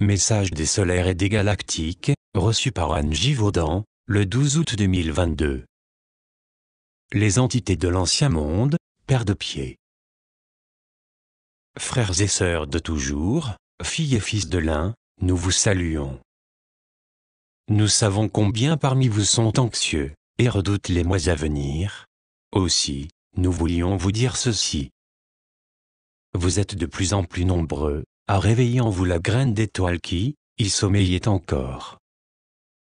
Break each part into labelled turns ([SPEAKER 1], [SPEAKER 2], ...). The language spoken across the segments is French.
[SPEAKER 1] Message des solaires et des galactiques, reçu par Anne Vaudan, le 12 août 2022. Les entités de l'Ancien Monde, Père de pied Frères et sœurs de toujours, filles et fils de l'un, nous vous saluons. Nous savons combien parmi vous sont anxieux, et redoutent les mois à venir. Aussi, nous voulions vous dire ceci. Vous êtes de plus en plus nombreux, a réveillé en vous la graine d'étoile qui, y sommeillait encore.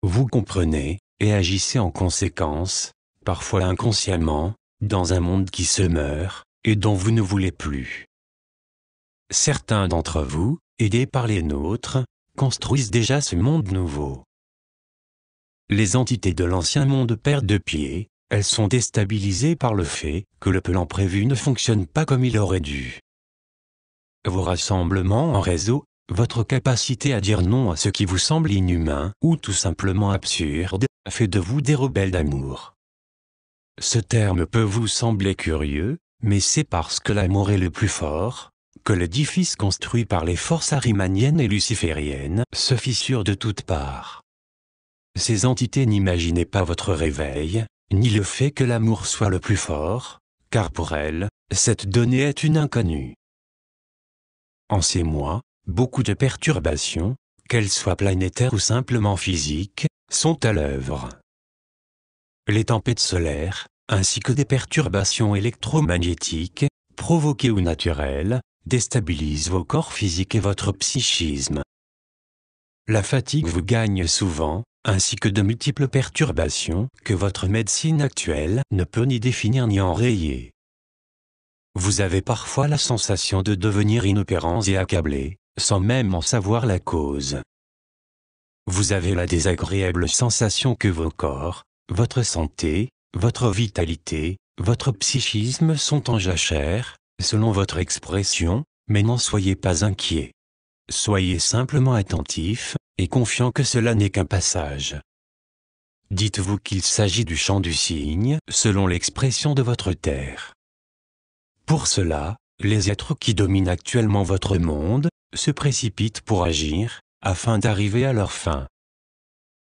[SPEAKER 1] Vous comprenez, et agissez en conséquence, parfois inconsciemment, dans un monde qui se meurt, et dont vous ne voulez plus. Certains d'entre vous, aidés par les nôtres, construisent déjà ce monde nouveau. Les entités de l'ancien monde perdent de pied, elles sont déstabilisées par le fait que le plan prévu ne fonctionne pas comme il aurait dû vos rassemblements en réseau, votre capacité à dire non à ce qui vous semble inhumain ou tout simplement absurde, fait de vous des rebelles d'amour. Ce terme peut vous sembler curieux, mais c'est parce que l'amour est le plus fort, que l'édifice construit par les forces arimaniennes et lucifériennes se fissure de toutes parts. Ces entités n'imaginaient pas votre réveil, ni le fait que l'amour soit le plus fort, car pour elles, cette donnée est une inconnue. En ces mois, beaucoup de perturbations, qu'elles soient planétaires ou simplement physiques, sont à l'œuvre. Les tempêtes solaires, ainsi que des perturbations électromagnétiques, provoquées ou naturelles, déstabilisent vos corps physiques et votre psychisme. La fatigue vous gagne souvent, ainsi que de multiples perturbations que votre médecine actuelle ne peut ni définir ni enrayer. Vous avez parfois la sensation de devenir inopérants et accablés, sans même en savoir la cause. Vous avez la désagréable sensation que vos corps, votre santé, votre vitalité, votre psychisme sont en jachère, selon votre expression, mais n'en soyez pas inquiet. Soyez simplement attentif, et confiant que cela n'est qu'un passage. Dites-vous qu'il s'agit du champ du cygne, selon l'expression de votre terre. Pour cela, les êtres qui dominent actuellement votre monde, se précipitent pour agir, afin d'arriver à leur fin.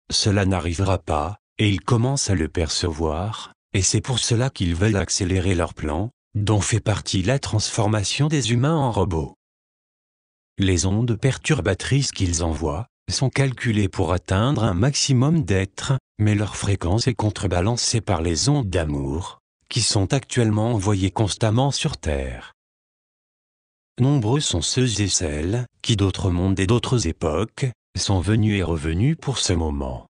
[SPEAKER 1] Cela n'arrivera pas, et ils commencent à le percevoir, et c'est pour cela qu'ils veulent accélérer leur plan, dont fait partie la transformation des humains en robots. Les ondes perturbatrices qu'ils envoient, sont calculées pour atteindre un maximum d'êtres, mais leur fréquence est contrebalancée par les ondes d'amour, qui sont actuellement envoyés constamment sur Terre. Nombreux sont ceux et celles qui d'autres mondes et d'autres époques sont venus et revenus pour ce moment.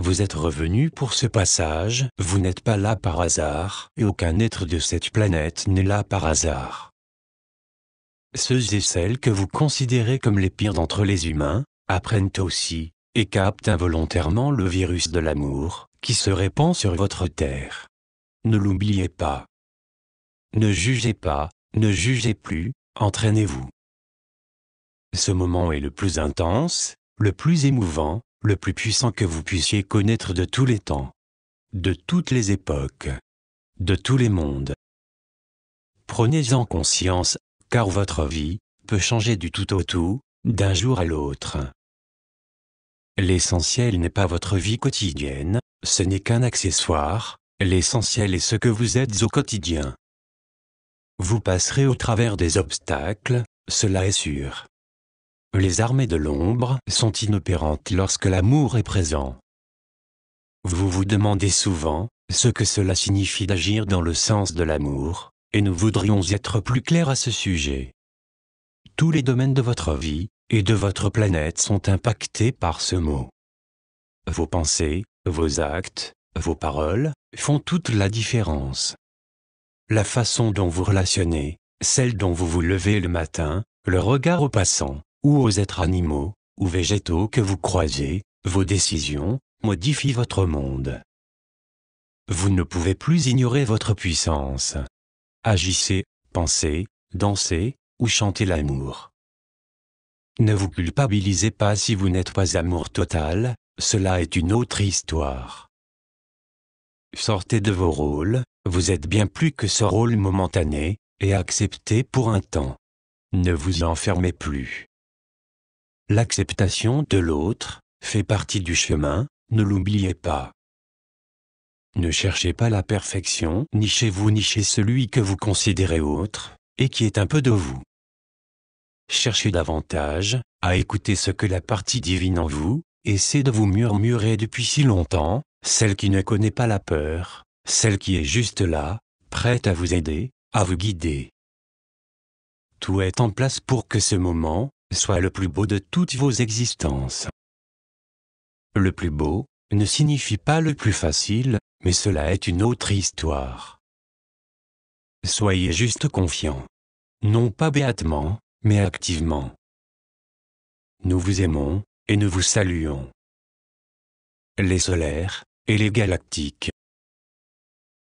[SPEAKER 1] Vous êtes revenus pour ce passage, vous n'êtes pas là par hasard, et aucun être de cette planète n'est là par hasard. Ceux et celles que vous considérez comme les pires d'entre les humains, apprennent aussi, et captent involontairement le virus de l'amour, qui se répand sur votre Terre ne l'oubliez pas. Ne jugez pas, ne jugez plus, entraînez-vous. Ce moment est le plus intense, le plus émouvant, le plus puissant que vous puissiez connaître de tous les temps, de toutes les époques, de tous les mondes. Prenez-en conscience, car votre vie peut changer du tout au tout, d'un jour à l'autre. L'essentiel n'est pas votre vie quotidienne, ce n'est qu'un accessoire, L'essentiel est ce que vous êtes au quotidien. Vous passerez au travers des obstacles, cela est sûr. Les armées de l'ombre sont inopérantes lorsque l'amour est présent. Vous vous demandez souvent ce que cela signifie d'agir dans le sens de l'amour, et nous voudrions être plus clairs à ce sujet. Tous les domaines de votre vie et de votre planète sont impactés par ce mot. Vos pensées, vos actes, vos paroles, font toute la différence. La façon dont vous relationnez, celle dont vous vous levez le matin, le regard aux passants, ou aux êtres animaux, ou végétaux que vous croisez, vos décisions, modifient votre monde. Vous ne pouvez plus ignorer votre puissance. Agissez, pensez, dansez, ou chantez l'amour. Ne vous culpabilisez pas si vous n'êtes pas amour total, cela est une autre histoire. Sortez de vos rôles, vous êtes bien plus que ce rôle momentané, et acceptez pour un temps. Ne vous enfermez plus. L'acceptation de l'autre fait partie du chemin, ne l'oubliez pas. Ne cherchez pas la perfection, ni chez vous ni chez celui que vous considérez autre, et qui est un peu de vous. Cherchez davantage à écouter ce que la partie divine en vous essaie de vous murmurer depuis si longtemps, celle qui ne connaît pas la peur, celle qui est juste là, prête à vous aider, à vous guider. Tout est en place pour que ce moment soit le plus beau de toutes vos existences. Le plus beau ne signifie pas le plus facile, mais cela est une autre histoire. Soyez juste confiant. Non pas béatement, mais activement. Nous vous aimons, et nous vous saluons. Les solaires, et les galactiques.